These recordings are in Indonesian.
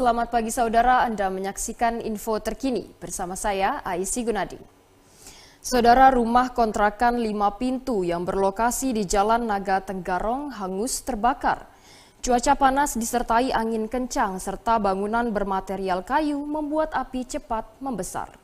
Selamat pagi saudara, Anda menyaksikan info terkini bersama saya Aisy Gunadi. Saudara rumah kontrakan lima pintu yang berlokasi di Jalan Naga Tenggarong hangus terbakar. Cuaca panas disertai angin kencang serta bangunan bermaterial kayu membuat api cepat membesar.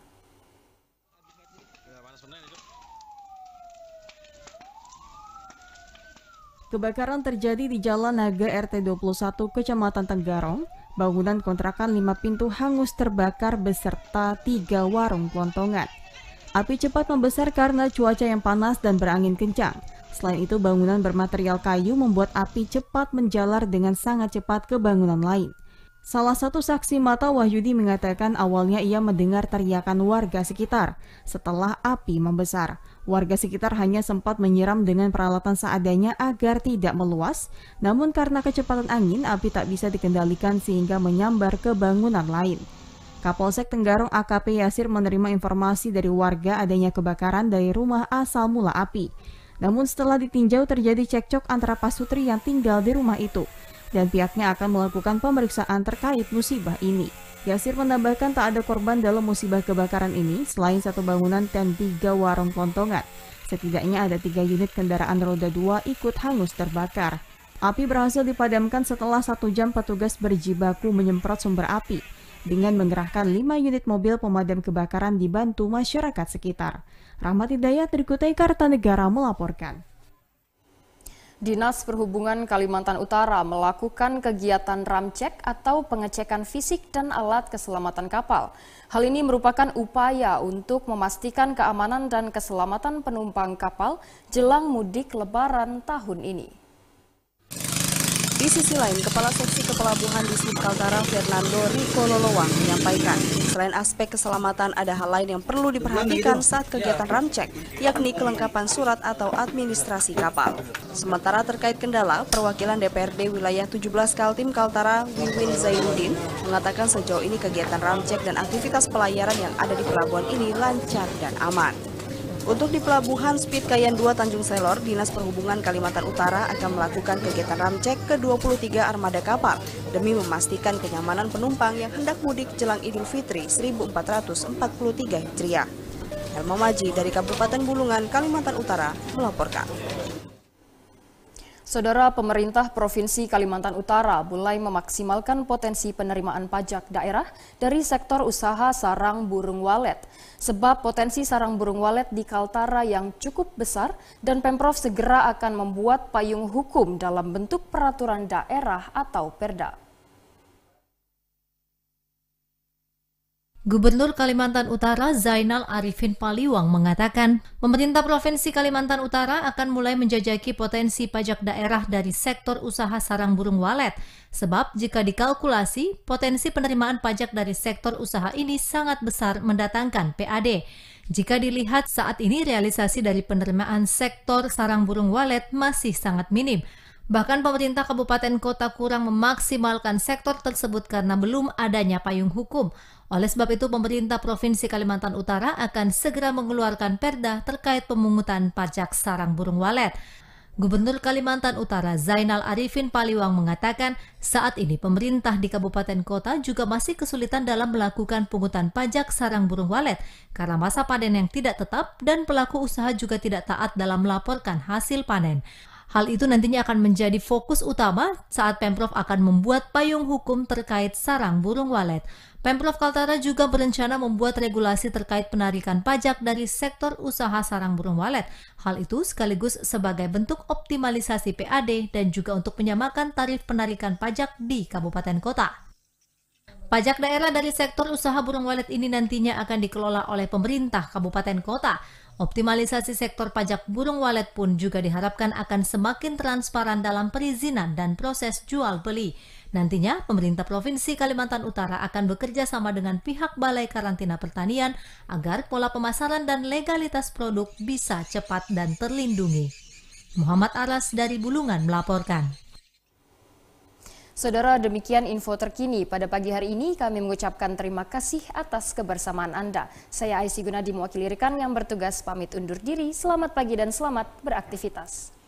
Kebakaran terjadi di Jalan Naga RT 21 Kecamatan Tenggarong, Bangunan kontrakan lima pintu hangus terbakar beserta tiga warung kelontongan. Api cepat membesar karena cuaca yang panas dan berangin kencang. Selain itu, bangunan bermaterial kayu membuat api cepat menjalar dengan sangat cepat ke bangunan lain. Salah satu saksi mata Wahyudi mengatakan awalnya ia mendengar teriakan warga sekitar setelah api membesar. Warga sekitar hanya sempat menyiram dengan peralatan seadanya agar tidak meluas, namun karena kecepatan angin, api tak bisa dikendalikan sehingga menyambar ke bangunan lain. Kapolsek Tenggarong AKP Yasir menerima informasi dari warga adanya kebakaran dari rumah asal mula api. Namun setelah ditinjau terjadi cekcok antara pasutri yang tinggal di rumah itu, dan pihaknya akan melakukan pemeriksaan terkait musibah ini. Yasir menambahkan tak ada korban dalam musibah kebakaran ini selain satu bangunan dan tiga warung kelontongan. Setidaknya ada tiga unit kendaraan roda dua ikut hangus terbakar. Api berhasil dipadamkan setelah satu jam petugas berjibaku menyemprot sumber api dengan mengerahkan lima unit mobil pemadam kebakaran dibantu masyarakat sekitar. Rahmat Hidayat Trikutai Kartanegara melaporkan. Dinas Perhubungan Kalimantan Utara melakukan kegiatan ramcek atau pengecekan fisik dan alat keselamatan kapal. Hal ini merupakan upaya untuk memastikan keamanan dan keselamatan penumpang kapal jelang mudik lebaran tahun ini. Di sisi lain, Kepala Seksi Kepelabuhan di Kaltara Fernando Rico Loloang menyampaikan, selain aspek keselamatan ada hal lain yang perlu diperhatikan saat gitu? kegiatan ya. ramcek, yakni kelengkapan surat atau administrasi kapal. Sementara terkait kendala, perwakilan DPRD wilayah 17 Kaltim Kaltara Wiwin Zainuddin mengatakan sejauh ini kegiatan ramcek dan aktivitas pelayaran yang ada di pelabuhan ini lancar dan aman. Untuk di Pelabuhan Speed Kayan 2 Tanjung Selor, Dinas Perhubungan Kalimantan Utara akan melakukan kegiatan ramcek ke-23 armada kapal demi memastikan kenyamanan penumpang yang hendak mudik jelang Idul Fitri 1443 Hijriah. Helma Maji dari Kabupaten Bulungan, Kalimantan Utara melaporkan. Saudara pemerintah Provinsi Kalimantan Utara mulai memaksimalkan potensi penerimaan pajak daerah dari sektor usaha sarang burung walet. Sebab potensi sarang burung walet di Kaltara yang cukup besar dan Pemprov segera akan membuat payung hukum dalam bentuk peraturan daerah atau perda. Gubernur Kalimantan Utara Zainal Arifin Paliwang mengatakan, pemerintah Provinsi Kalimantan Utara akan mulai menjajaki potensi pajak daerah dari sektor usaha sarang burung walet, sebab jika dikalkulasi, potensi penerimaan pajak dari sektor usaha ini sangat besar mendatangkan PAD. Jika dilihat saat ini realisasi dari penerimaan sektor sarang burung walet masih sangat minim, Bahkan pemerintah kabupaten kota kurang memaksimalkan sektor tersebut karena belum adanya payung hukum. Oleh sebab itu, pemerintah Provinsi Kalimantan Utara akan segera mengeluarkan perda terkait pemungutan pajak sarang burung walet. Gubernur Kalimantan Utara Zainal Arifin Paliwang mengatakan saat ini pemerintah di kabupaten kota juga masih kesulitan dalam melakukan pungutan pajak sarang burung walet karena masa panen yang tidak tetap dan pelaku usaha juga tidak taat dalam melaporkan hasil panen. Hal itu nantinya akan menjadi fokus utama saat Pemprov akan membuat payung hukum terkait sarang burung walet. Pemprov Kaltara juga berencana membuat regulasi terkait penarikan pajak dari sektor usaha sarang burung walet. Hal itu sekaligus sebagai bentuk optimalisasi PAD dan juga untuk menyamakan tarif penarikan pajak di kabupaten kota. Pajak daerah dari sektor usaha burung walet ini nantinya akan dikelola oleh pemerintah kabupaten kota. Optimalisasi sektor pajak burung walet pun juga diharapkan akan semakin transparan dalam perizinan dan proses jual beli. Nantinya, pemerintah Provinsi Kalimantan Utara akan bekerja sama dengan pihak Balai Karantina Pertanian agar pola pemasaran dan legalitas produk bisa cepat dan terlindungi. Muhammad Aras dari Bulungan melaporkan. Saudara, demikian info terkini pada pagi hari ini. Kami mengucapkan terima kasih atas kebersamaan Anda. Saya Aisy Gunadi mewakili rekan yang bertugas pamit undur diri. Selamat pagi dan selamat beraktivitas.